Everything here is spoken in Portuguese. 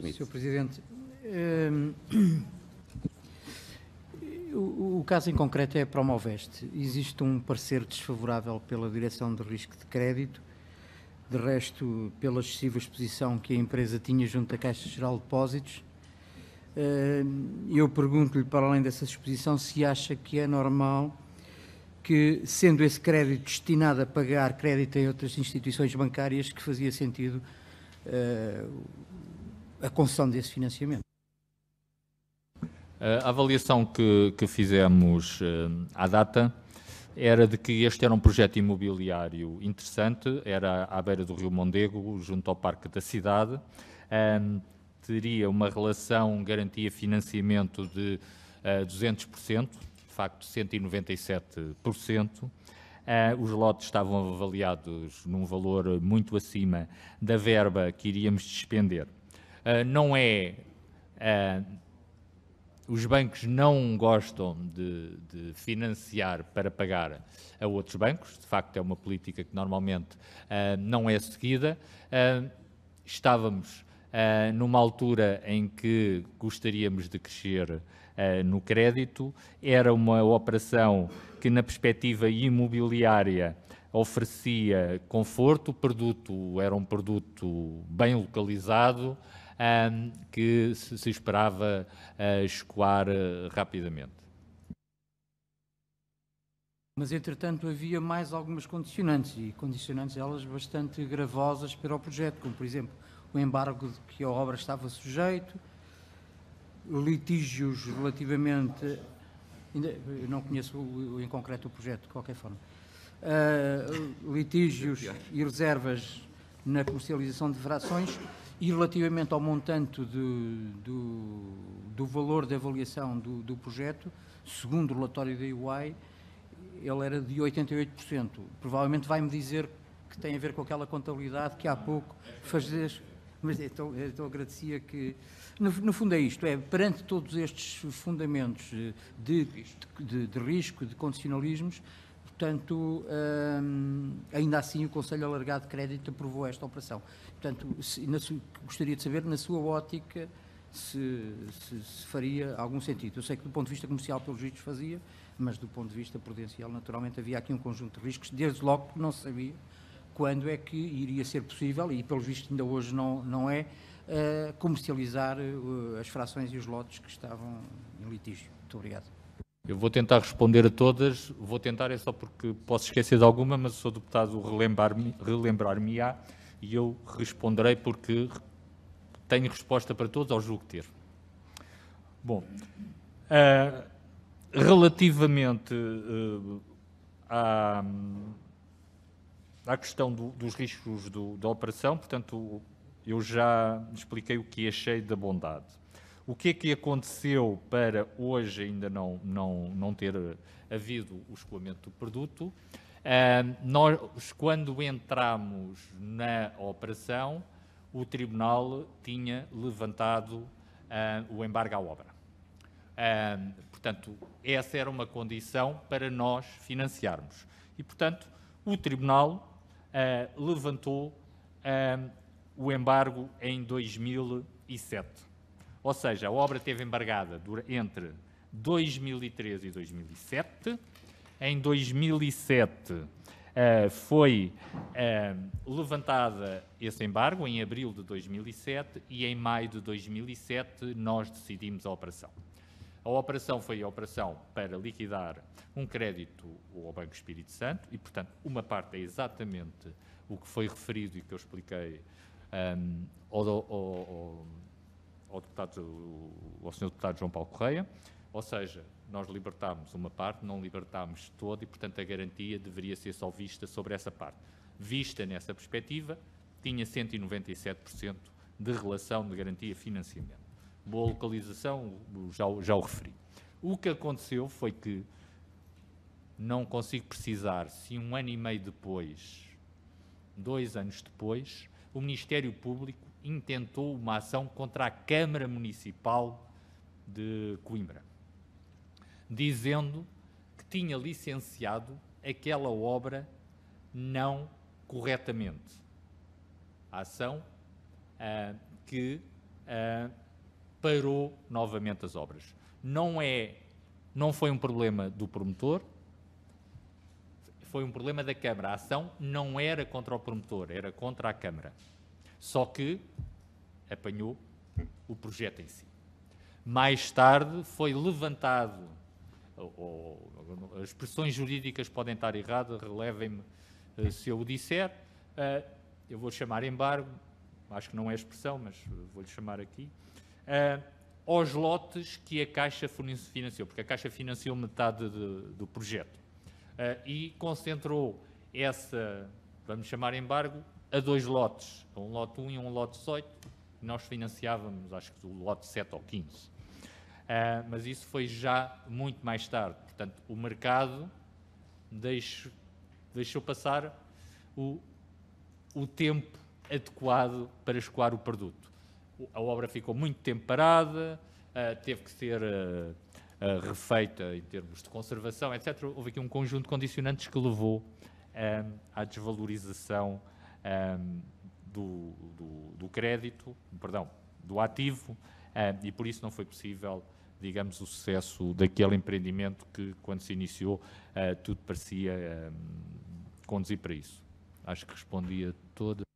permite. Sr. Presidente, ehm, o, o, caso em concreto é a Promoveste. Existe um parecer desfavorável pela direção de risco de crédito, de resto, pela excessiva exposição que a empresa tinha junto à Caixa Geral de Depósitos. Ehm, eu pergunto-lhe, para além dessa exposição, se acha que é normal que, sendo esse crédito destinado a pagar crédito em outras instituições bancárias, que fazia sentido eh, a concessão desse financiamento. A avaliação que, que fizemos eh, à data era de que este era um projeto imobiliário interessante, era à beira do Rio Mondego, junto ao Parque da Cidade, teria uma relação garantia-financiamento de uh, eh, 200%, de facto 197%. Uh, eh, os lotes estavam avaliados num valor muito acima da verba que iríamos despender. Ah, não é. Uh, os bancos não gostam de, de, financiar para pagar a outros bancos, de facto é uma política que normalmente uh, não é seguida. Uh, estávamos uh, numa altura em que gostaríamos de crescer no crédito, era uma operação que, na perspectiva imobiliária, oferecia conforto, o produto era um produto bem localizado um, que se, esperava uh, escoar uh, rapidamente. Mas, entretanto, havia mais algumas condicionantes, e condicionantes elas bastante gravosas para o projeto, como, por exemplo, o embargo de que a obra estava sujeito, litígios relativamente. Ainda, eu não conheço em concreto o projeto, de qualquer forma. Uh, litígios e reservas na comercialização de frações e relativamente ao montante de, do, do valor da avaliação do, do projeto, segundo o relatório da EY, ele era de 88%. Provavelmente vai-me dizer que tem a ver com aquela contabilidade que há pouco fazes. Mas então, então agradecia que. No, no, fundo é isto: é perante todos estes fundamentos de, de, de risco, de condicionalismos, Portanto, hum, ainda assim, o Conselho Alargado de Crédito aprovou esta operação. Portanto, se, na, gostaria de saber, na sua ótica, se, se, se, faria algum sentido. Eu sei que, do ponto de vista comercial, pelos vistos, fazia, mas do ponto de vista prudencial, naturalmente, havia aqui um conjunto de riscos, desde logo não se sabia quando é que iria ser possível, e pelos vistos ainda hoje não, não é, uh, comercializar uh, as frações e os lotes que estavam em litígio. Muito obrigado. Eu vou tentar responder a todas, vou tentar é só porque posso esquecer de alguma, mas sou deputado relembrar-me-á e eu responderei porque tenho resposta para todos, ao julgo ter. Bom, uh, relativamente uh, à, à, questão do, dos riscos do, da operação, portanto, eu já expliquei o que achei da bondade. O que é que aconteceu para hoje ainda não, não, não ter eh, havido o escoamento do produto? Uh, nós, quando entramos na operação, o Tribunal tinha levantado uh, o embargo à obra. Uh, portanto, essa era uma condição para nós financiarmos. E, portanto, o Tribunal levantou o embargo em 2007. Ou seja, a obra esteve embargada entre 2003 e 2007. Em 2007 Uh, eh, foi uh, levantada esse embargo em abril de 2007 e em maio de 2007 nós decidimos a operação. A operação foi a operação para liquidar um crédito ao Banco Espírito Santo e, portanto, uma parte é exatamente o que foi referido e que eu expliquei um, ehm, ao, ao, ao ao, deputado, ao senhor deputado João Paulo Correia, ou seja, nós libertámos uma parte, não libertámos toda e, portanto, a garantia deveria ser só vista sobre essa parte. Vista nessa perspectiva, tinha 197% de relação de garantia financiamento. Boa localização, já, já o referi. O que aconteceu foi que não consigo precisar se um ano e meio depois, dois anos depois, o Ministério Público intentou uma ação contra a Câmara Municipal de Coimbra, dizendo que tinha licenciado aquela obra não corretamente. A ação ah, que ah, parou novamente as obras. Não é, não foi um problema do promotor, foi um problema da Câmara. A ação não era contra o promotor, era contra a Câmara. Só que apanhou o projeto em si. Mais tarde foi levantado, ou, ou, as expressões jurídicas podem estar erradas, relevem-me eh, se eu o disser. Eh, eu vou chamar embargo, acho que não é expressão, mas vou-lhe chamar aqui, uh, aos lotes que a Caixa financiou, porque a Caixa financiou metade de, do projeto. Eh, e concentrou essa, vamos chamar embargo, a dois lotes, um lote 1 e um lote 18, nós financiávamos, acho que o lote 7 ou 15. Uh, mas isso foi já muito mais tarde. Portanto, o mercado deixou, deixou passar o, o, tempo adequado para escoar o produto. A obra ficou muito tempo parada, uh, teve que ser uh, uh, refeita em termos de conservação, etc. Houve aqui um conjunto de condicionantes que levou um, ehm, à desvalorização um, ehm, do, do, do, crédito, perdão, do ativo, um, ehm, e por isso não foi possível, digamos, o sucesso daquele empreendimento que, quando se iniciou, uh, tudo parecia conduzir para isso. Acho que respondi a todas.